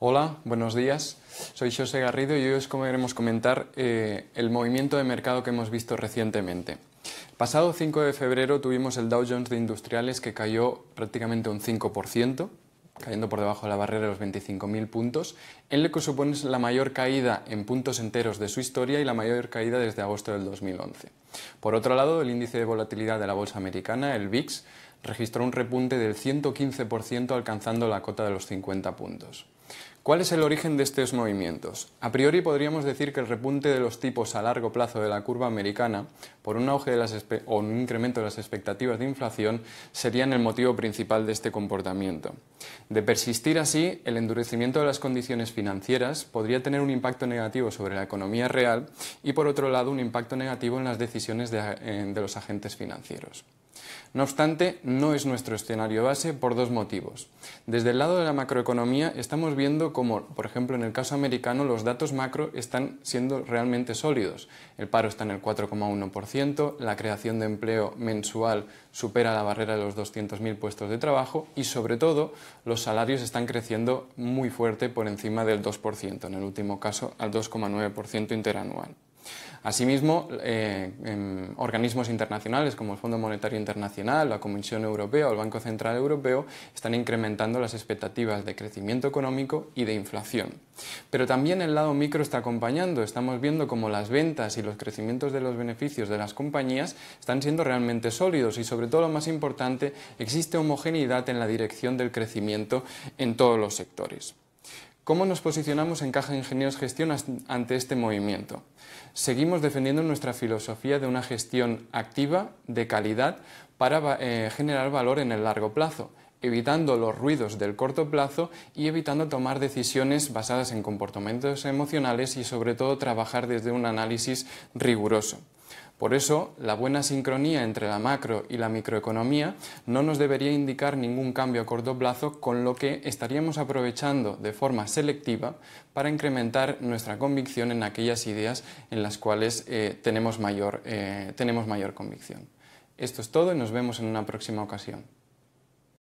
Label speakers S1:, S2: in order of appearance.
S1: Hola, buenos días. Soy José Garrido y hoy os queremos comentar eh, el movimiento de mercado que hemos visto recientemente. Pasado 5 de febrero tuvimos el Dow Jones de Industriales que cayó prácticamente un 5% cayendo por debajo de la barrera de los 25.000 puntos, en lo que supone la mayor caída en puntos enteros de su historia y la mayor caída desde agosto del 2011. Por otro lado, el índice de volatilidad de la bolsa americana, el VIX, registró un repunte del 115% alcanzando la cota de los 50 puntos. ¿Cuál es el origen de estos movimientos? A priori podríamos decir que el repunte de los tipos a largo plazo de la curva americana por un auge o un incremento de las expectativas de inflación serían el motivo principal de este comportamiento. De persistir así, el endurecimiento de las condiciones financieras podría tener un impacto negativo sobre la economía real y por otro lado un impacto negativo en las decisiones de eh, los agentes financieros. No obstante, no es nuestro escenario base por dos motivos. Desde el lado de la macroeconomía estamos viendo cómo, por ejemplo, en el caso americano los datos macro están siendo realmente sólidos. El paro está en el 4,1%, la creación de empleo mensual supera la barrera de los 200.000 puestos de trabajo y, sobre todo, los salarios están creciendo muy fuerte por encima del 2%, en el último caso al 2,9% interanual. Asimismo, eh, organismos internacionales como el Fondo Monetario Internacional, la Comisión Europea o el Banco Central Europeo están incrementando las expectativas de crecimiento económico y de inflación. Pero también el lado micro está acompañando. Estamos viendo cómo las ventas y los crecimientos de los beneficios de las compañías están siendo realmente sólidos y sobre todo lo más importante, existe homogeneidad en la dirección del crecimiento en todos los sectores. ¿Cómo nos posicionamos en Caja Ingenieros Gestión ante este movimiento? Seguimos defendiendo nuestra filosofía de una gestión activa, de calidad, para eh, generar valor en el largo plazo, evitando los ruidos del corto plazo y evitando tomar decisiones basadas en comportamientos emocionales y sobre todo trabajar desde un análisis riguroso. Por eso, la buena sincronía entre la macro y la microeconomía no nos debería indicar ningún cambio a corto plazo, con lo que estaríamos aprovechando de forma selectiva para incrementar nuestra convicción en aquellas ideas en las cuales eh, tenemos, mayor, eh, tenemos mayor convicción. Esto es todo y nos vemos en una próxima ocasión.